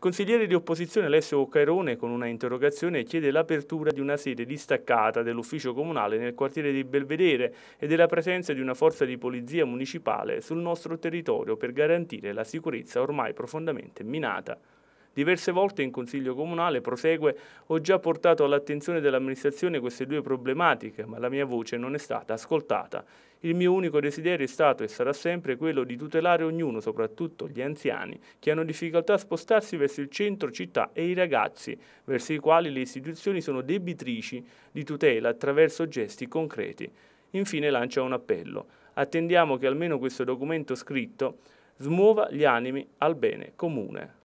consigliere di opposizione Alessio Cairone con una interrogazione chiede l'apertura di una sede distaccata dell'ufficio comunale nel quartiere di Belvedere e della presenza di una forza di polizia municipale sul nostro territorio per garantire la sicurezza ormai profondamente minata. Diverse volte in Consiglio Comunale, prosegue, ho già portato all'attenzione dell'amministrazione queste due problematiche, ma la mia voce non è stata ascoltata. Il mio unico desiderio è stato e sarà sempre quello di tutelare ognuno, soprattutto gli anziani, che hanno difficoltà a spostarsi verso il centro città e i ragazzi, verso i quali le istituzioni sono debitrici di tutela attraverso gesti concreti. Infine lancia un appello. Attendiamo che almeno questo documento scritto smuova gli animi al bene comune.